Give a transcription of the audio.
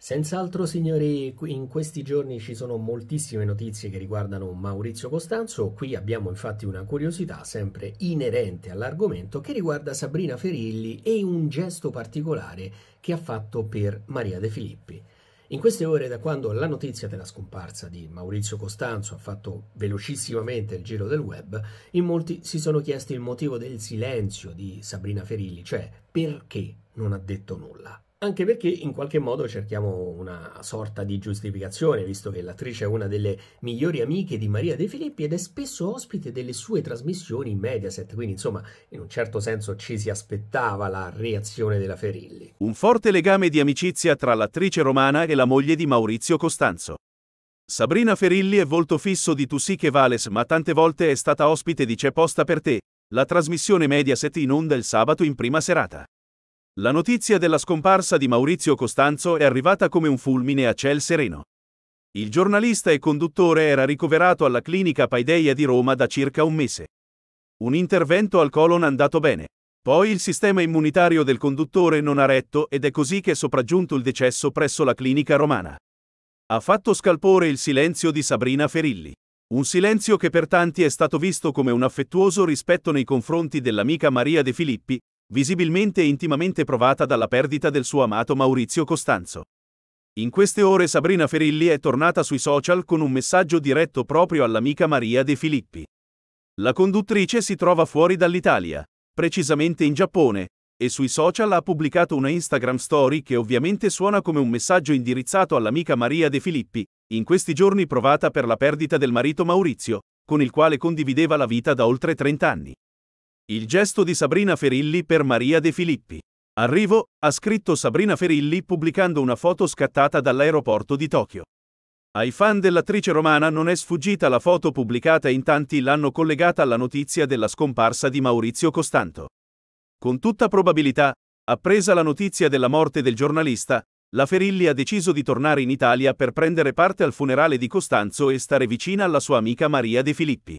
Senz'altro signori, in questi giorni ci sono moltissime notizie che riguardano Maurizio Costanzo, qui abbiamo infatti una curiosità sempre inerente all'argomento che riguarda Sabrina Ferilli e un gesto particolare che ha fatto per Maria De Filippi. In queste ore, da quando la notizia della scomparsa di Maurizio Costanzo ha fatto velocissimamente il giro del web, in molti si sono chiesti il motivo del silenzio di Sabrina Ferilli, cioè perché non ha detto nulla. Anche perché in qualche modo cerchiamo una sorta di giustificazione, visto che l'attrice è una delle migliori amiche di Maria De Filippi ed è spesso ospite delle sue trasmissioni in Mediaset, quindi insomma in un certo senso ci si aspettava la reazione della Ferilli. Un forte legame di amicizia tra l'attrice romana e la moglie di Maurizio Costanzo. Sabrina Ferilli è volto fisso di Tu sì che vales, ma tante volte è stata ospite di C'è posta per te, la trasmissione Mediaset in onda il sabato in prima serata. La notizia della scomparsa di Maurizio Costanzo è arrivata come un fulmine a ciel sereno. Il giornalista e conduttore era ricoverato alla clinica Paideia di Roma da circa un mese. Un intervento al colon è andato bene. Poi il sistema immunitario del conduttore non ha retto ed è così che è sopraggiunto il decesso presso la clinica romana. Ha fatto scalpore il silenzio di Sabrina Ferilli. Un silenzio che per tanti è stato visto come un affettuoso rispetto nei confronti dell'amica Maria De Filippi, visibilmente e intimamente provata dalla perdita del suo amato Maurizio Costanzo. In queste ore Sabrina Ferilli è tornata sui social con un messaggio diretto proprio all'amica Maria De Filippi. La conduttrice si trova fuori dall'Italia, precisamente in Giappone, e sui social ha pubblicato una Instagram story che ovviamente suona come un messaggio indirizzato all'amica Maria De Filippi, in questi giorni provata per la perdita del marito Maurizio, con il quale condivideva la vita da oltre 30 anni. Il gesto di Sabrina Ferilli per Maria De Filippi. Arrivo, ha scritto Sabrina Ferilli pubblicando una foto scattata dall'aeroporto di Tokyo. Ai fan dell'attrice romana non è sfuggita la foto pubblicata in tanti l'hanno collegata alla notizia della scomparsa di Maurizio Costanto. Con tutta probabilità, appresa la notizia della morte del giornalista, la Ferilli ha deciso di tornare in Italia per prendere parte al funerale di Costanzo e stare vicina alla sua amica Maria De Filippi.